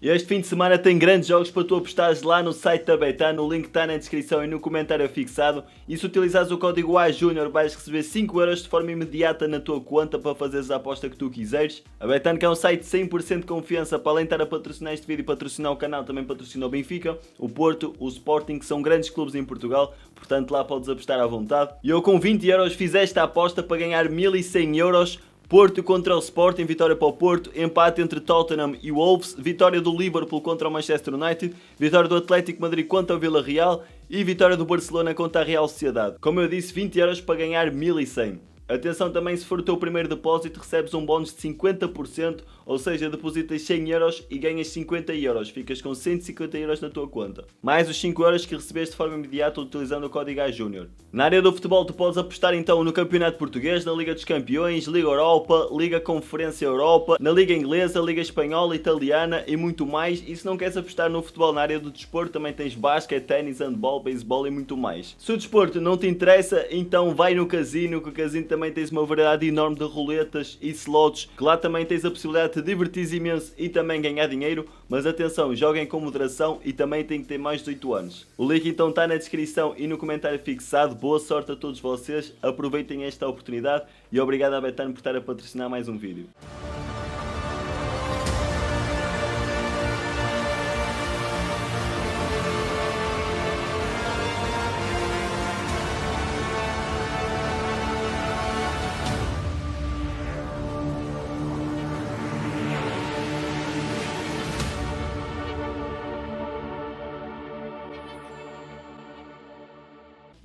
Este fim de semana tem grandes jogos para tu apostares lá no site da Betano, o link está na descrição e no comentário fixado. E se utilizares o código AJúnior vais receber 5€ de forma imediata na tua conta para fazeres a aposta que tu quiseres. A Betano que é um site 100% de confiança para além de estar a patrocinar este vídeo e patrocinar o canal, também patrocinou o Benfica, o Porto, o Sporting, que são grandes clubes em Portugal, portanto lá podes apostar à vontade. E eu com 20€ fiz esta aposta para ganhar 1100€ Porto contra o Sporting, vitória para o Porto, empate entre Tottenham e Wolves, vitória do Liverpool contra o Manchester United, vitória do Atlético Madrid contra o Vila Real e vitória do Barcelona contra a Real Sociedade. Como eu disse, 20 euros para ganhar 1100. Atenção também, se for o teu primeiro depósito, recebes um bónus de 50%, ou seja, depositas 100 euros e ganhas 50 euros, ficas com 150 euros na tua conta. Mais os 5 euros que recebeste de forma imediata utilizando o código Júnior. Na área do futebol, tu podes apostar então no Campeonato Português, na Liga dos Campeões, Liga Europa, Liga Conferência Europa, na Liga Inglesa, Liga Espanhola, Italiana e muito mais. E se não queres apostar no futebol na área do desporto, também tens basquete, ténis, handball, beisebol e muito mais. Se o desporto não te interessa, então vai no casino, que o casino também também tens uma variedade enorme de roletas e slots, que lá também tens a possibilidade de te divertir imenso e também ganhar dinheiro, mas atenção, joguem com moderação e também tem que ter mais de 8 anos. O link então está na descrição e no comentário fixado, boa sorte a todos vocês, aproveitem esta oportunidade e obrigado à Betano por estar a patrocinar mais um vídeo.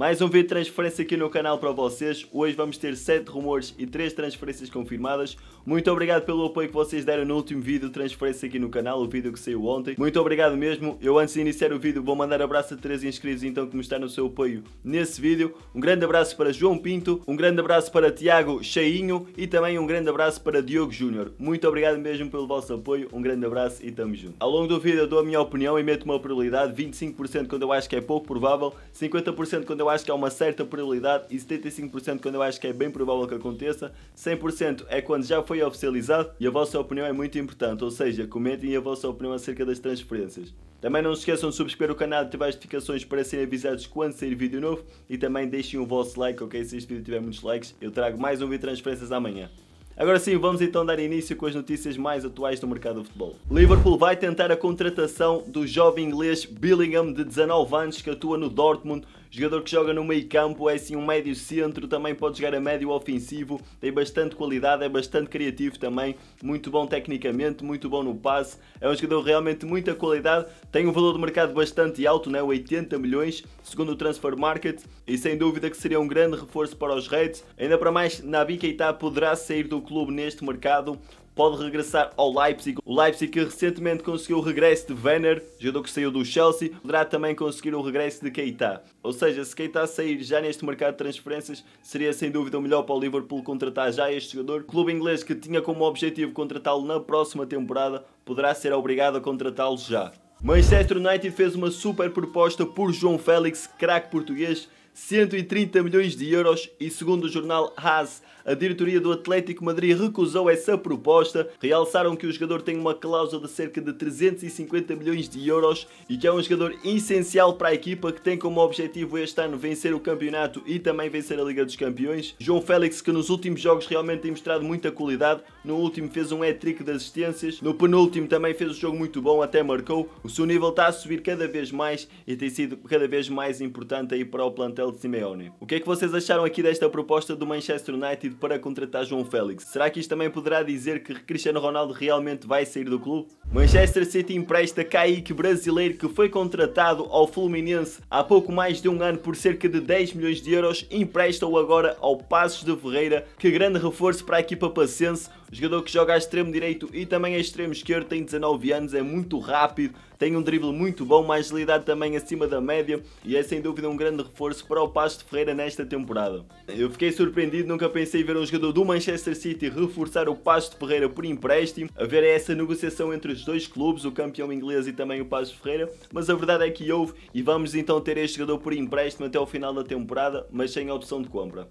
Mais um vídeo de transferência aqui no canal para vocês. Hoje vamos ter 7 rumores e 3 transferências confirmadas. Muito obrigado pelo apoio que vocês deram no último vídeo de transferência aqui no canal, o vídeo que saiu ontem. Muito obrigado mesmo. Eu antes de iniciar o vídeo vou mandar abraço a 3 inscritos então que mostraram o seu apoio nesse vídeo. Um grande abraço para João Pinto, um grande abraço para Tiago Cheinho e também um grande abraço para Diogo Júnior. Muito obrigado mesmo pelo vosso apoio, um grande abraço e tamo junto. Ao longo do vídeo eu dou a minha opinião e meto uma probabilidade 25% quando eu acho que é pouco provável, 50% quando eu acho que há uma certa probabilidade e 75% quando eu acho que é bem provável que aconteça, 100% é quando já foi oficializado e a vossa opinião é muito importante, ou seja, comentem a vossa opinião acerca das transferências. Também não se esqueçam de subscrever o canal, e ativar as notificações para serem avisados quando sair vídeo novo e também deixem o vosso like, ok? Se este vídeo tiver muitos likes, eu trago mais um vídeo de transferências amanhã. Agora sim, vamos então dar início com as notícias mais atuais do mercado do futebol. Liverpool vai tentar a contratação do jovem inglês Billingham, de 19 anos, que atua no Dortmund Jogador que joga no meio campo, é sim um médio centro, também pode jogar a médio ofensivo, tem bastante qualidade, é bastante criativo também, muito bom tecnicamente, muito bom no passe, é um jogador realmente muita qualidade, tem um valor de mercado bastante alto, né? 80 milhões, segundo o Transfer Market, e sem dúvida que seria um grande reforço para os Reds, ainda para mais, Nabi Keita poderá sair do clube neste mercado, pode regressar ao Leipzig. O Leipzig que recentemente conseguiu o regresso de Werner, jogador que saiu do Chelsea, poderá também conseguir o regresso de Keita. Ou seja, se Keita sair já neste mercado de transferências, seria sem dúvida o melhor para o Liverpool contratar já este jogador. O clube inglês que tinha como objetivo contratá-lo na próxima temporada, poderá ser obrigado a contratá-lo já. Manchester United fez uma super proposta por João Félix, craque português, 130 milhões de euros e, segundo o jornal Haas, a diretoria do Atlético Madrid recusou essa proposta. Realçaram que o jogador tem uma cláusula de cerca de 350 milhões de euros e que é um jogador essencial para a equipa que tem como objetivo este ano vencer o campeonato e também vencer a Liga dos Campeões. João Félix, que nos últimos jogos realmente tem mostrado muita qualidade, no último fez um hat-trick de assistências, no penúltimo também fez um jogo muito bom, até marcou. O seu nível está a subir cada vez mais e tem sido cada vez mais importante aí para o plantel Simeone. O que é que vocês acharam aqui desta proposta do Manchester United para contratar João Félix? Será que isto também poderá dizer que Cristiano Ronaldo realmente vai sair do clube? Manchester City empresta Kaique brasileiro que foi contratado ao Fluminense há pouco mais de um ano por cerca de 10 milhões de euros, empresta-o agora ao Passos de Ferreira, que grande reforço para a equipa pacense, jogador que joga a extremo direito e também a extremo esquerdo, tem 19 anos, é muito rápido, tem um drible muito bom, uma agilidade também acima da média e é sem dúvida um grande reforço para o Passos de Ferreira nesta temporada. Eu fiquei surpreendido, nunca pensei ver um jogador do Manchester City reforçar o Passos de Ferreira por empréstimo, a ver é essa negociação entre os dois clubes, o campeão inglês e também o Paz Ferreira, mas a verdade é que houve e vamos então ter este jogador por empréstimo até o final da temporada, mas sem opção de compra.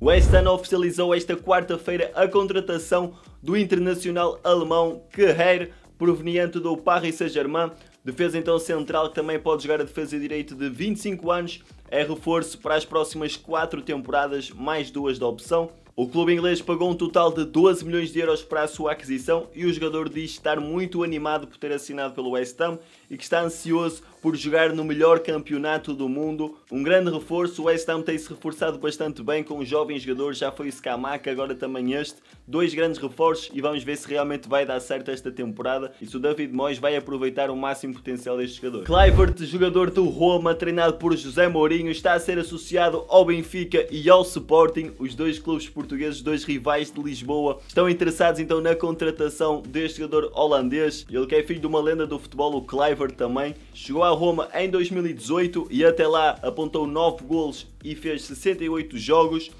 O West Ham oficializou esta quarta-feira a contratação do internacional alemão Kerrer, proveniente do Paris Saint-Germain, defesa então central que também pode jogar a defesa de direito de 25 anos, é reforço para as próximas 4 temporadas, mais duas da opção. O clube inglês pagou um total de 12 milhões de euros para a sua aquisição e o jogador diz estar muito animado por ter assinado pelo West Ham e que está ansioso por jogar no melhor campeonato do mundo. Um grande reforço, o West Ham tem-se reforçado bastante bem com um jovem jogador, já foi Skamaka, agora também este. Dois grandes reforços e vamos ver se realmente vai dar certo esta temporada e se o David Moyes vai aproveitar o máximo potencial deste jogador. Clivert, jogador do Roma, treinado por José Mourinho, está a ser associado ao Benfica e ao Sporting, os dois clubes portugueses, dois rivais de Lisboa, estão interessados então na contratação deste jogador holandês. Ele que é filho de uma lenda do futebol, o Clivert também. Chegou à a Roma em 2018 e até lá apontou 9 golos e fez 68 jogos.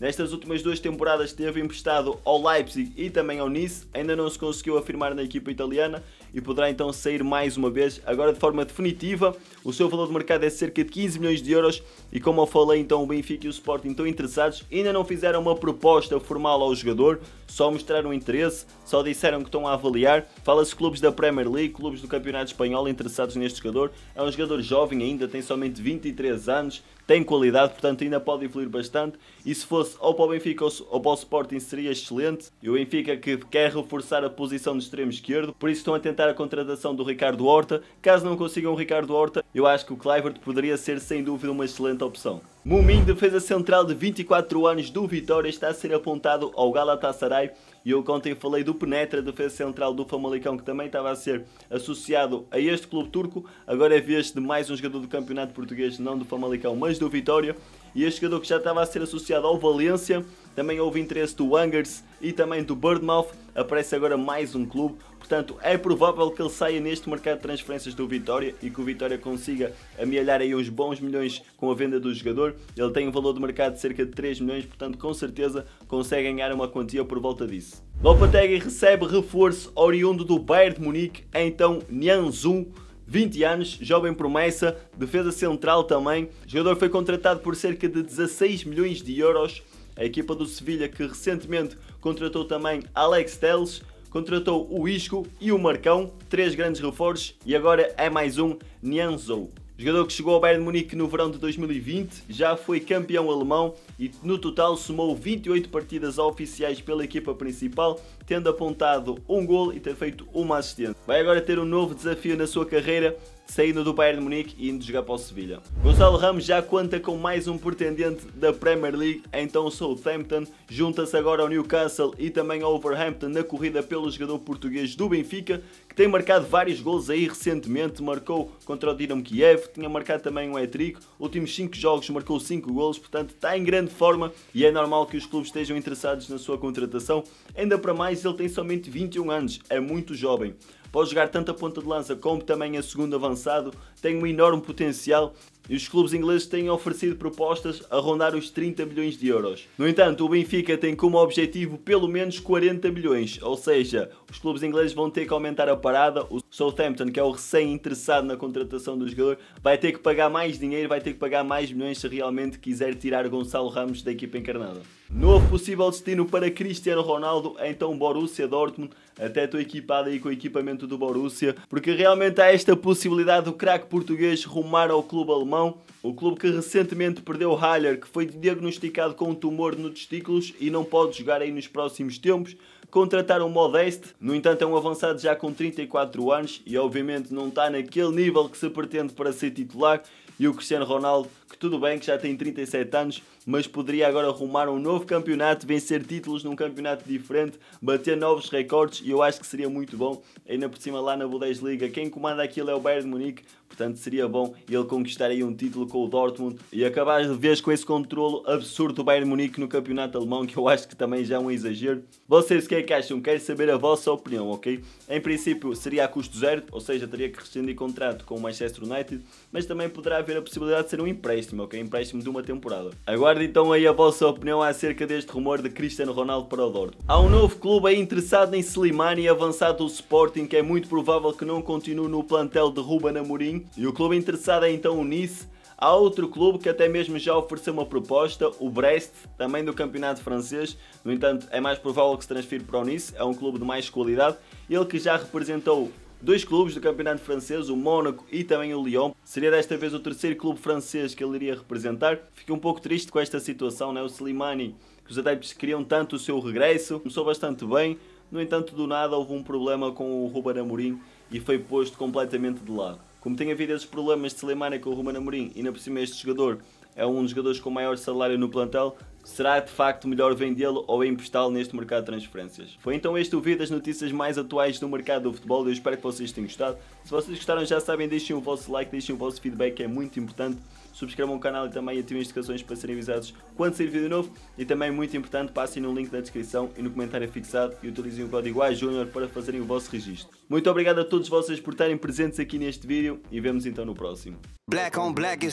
Nestas últimas duas temporadas teve emprestado ao Leipzig e também ao Nice, ainda não se conseguiu afirmar na equipa italiana e poderá então sair mais uma vez, agora de forma definitiva. O seu valor de mercado é cerca de 15 milhões de euros e como eu falei, então o Benfica e o Sporting estão interessados, ainda não fizeram uma proposta formal ao jogador, só mostraram interesse, só disseram que estão a avaliar. Fala-se clubes da Premier League, clubes do Campeonato Espanhol interessados neste jogador. É um jogador jovem ainda, tem somente 23 anos, tem qualidade, portanto ainda pode evoluir bastante. E se fosse ou para o Benfica ou para o Sporting seria excelente. E o Benfica que quer reforçar a posição do extremo esquerdo, por isso estão a tentar tentar a contratação do Ricardo Horta. Caso não consigam o Ricardo Horta, eu acho que o Clivert poderia ser sem dúvida uma excelente opção. Mumin, defesa central de 24 anos do Vitória, está a ser apontado ao Galatasaray e eu ontem falei do Penetra, defesa central do Famalicão, que também estava a ser associado a este clube turco. Agora é vez de mais um jogador do campeonato português, não do Famalicão, mas do Vitória. E este jogador que já estava a ser associado ao Valência também houve interesse do Angers e também do Birdmouth, aparece agora mais um clube, portanto é provável que ele saia neste mercado de transferências do Vitória e que o Vitória consiga amealhar aí uns bons milhões com a venda do jogador, ele tem um valor de mercado de cerca de 3 milhões, portanto com certeza consegue ganhar uma quantia por volta disso. Lopetegui recebe reforço oriundo do Bayern de Munique, então Nianzum, 20 anos, jovem promessa, defesa central também. O jogador foi contratado por cerca de 16 milhões de euros a equipa do Sevilha que recentemente contratou também Alex Teles, contratou o Isco e o Marcão, três grandes reforços e agora é mais um Nianzou. Jogador que chegou ao Bayern Munique no verão de 2020, já foi campeão alemão e no total somou 28 partidas oficiais pela equipa principal, tendo apontado um gol e ter feito uma assistência. Vai agora ter um novo desafio na sua carreira saindo do Bayern de Munique e indo jogar para o Sevilha. Gonçalo Ramos já conta com mais um pretendente da Premier League, então o Southampton junta-se agora ao Newcastle e também ao Overhampton na corrida pelo jogador português do Benfica, que tem marcado vários gols aí recentemente, marcou contra o Dinamo Kiev, tinha marcado também um hat-trick, últimos 5 jogos marcou 5 gols, portanto está em grande forma e é normal que os clubes estejam interessados na sua contratação, ainda para mais ele tem somente 21 anos, é muito jovem. Pode jogar tanto a ponta de lança como também a segundo avançado, tem um enorme potencial e os clubes ingleses têm oferecido propostas a rondar os 30 milhões de euros. No entanto, o Benfica tem como objetivo pelo menos 40 milhões, ou seja, os clubes ingleses vão ter que aumentar a parada. O Southampton, que é o recém-interessado na contratação do jogador, vai ter que pagar mais dinheiro, vai ter que pagar mais milhões se realmente quiser tirar Gonçalo Ramos da equipa encarnada. Novo possível destino para Cristiano Ronaldo, então Borussia Dortmund. Até estou equipado aí com o equipamento do Borussia, porque realmente há esta possibilidade do craque português rumar ao clube alemão. O clube que recentemente perdeu Haller, que foi diagnosticado com um tumor nos testículos e não pode jogar aí nos próximos tempos. Contrataram Modeste, no entanto é um avançado já com 34 anos e obviamente não está naquele nível que se pretende para ser titular. E o Cristiano Ronaldo, que tudo bem que já tem 37 anos, mas poderia agora arrumar um novo campeonato, vencer títulos num campeonato diferente, bater novos recordes e eu acho que seria muito bom. Ainda por cima lá na Bundesliga, quem comanda aquilo é o Bayern de Munique, Portanto, seria bom ele conquistar aí um título com o Dortmund e acabar de vez com esse controlo absurdo do Bayern Munique no campeonato alemão, que eu acho que também já é um exagero. Vocês o que é que acham? Quero saber a vossa opinião, ok? Em princípio, seria a custo zero, ou seja, teria que rescindir contrato com o Manchester United, mas também poderá haver a possibilidade de ser um empréstimo, ok? Empréstimo de uma temporada. Aguardo então aí a vossa opinião acerca deste rumor de Cristiano Ronaldo para o Dortmund. Há um novo clube aí interessado em Slimani, avançado do Sporting, que é muito provável que não continue no plantel de Ruben Amorim, e o clube interessado é então o Nice. Há outro clube que até mesmo já ofereceu uma proposta, o Brest, também do campeonato francês. No entanto, é mais provável que se transfira para o Nice, é um clube de mais qualidade. Ele que já representou dois clubes do campeonato francês, o Mônaco e também o Lyon. Seria desta vez o terceiro clube francês que ele iria representar. Fiquei um pouco triste com esta situação, né? o Slimani, que os adeptos queriam tanto o seu regresso, começou bastante bem. No entanto, do nada houve um problema com o Ruben Amorim e foi posto completamente de lado. Como tem havido esses problemas de Slimani com o Ruben Amorim e na por cima este jogador é um dos jogadores com maior salário no plantel, Será de facto melhor vendê-lo ou emprestá-lo neste mercado de transferências? Foi então este o vídeo das notícias mais atuais do mercado do futebol. Eu espero que vocês tenham gostado. Se vocês gostaram, já sabem, deixem o vosso like, deixem o vosso feedback, é muito importante. Subscrevam o canal e também ativem as notificações para serem avisados quando sair vídeo novo. E também, muito importante, passem no link na descrição e no comentário fixado e utilizem o código AJUNIOR para fazerem o vosso registro. Muito obrigado a todos vocês por estarem presentes aqui neste vídeo e vemos então no próximo. Black on black,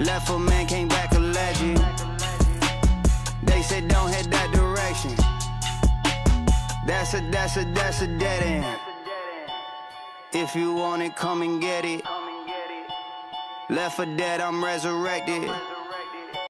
Left a man, came back a legend. They said don't head that direction. That's a, that's a, that's a dead end. If you want it, come and get it. Left for dead, I'm resurrected.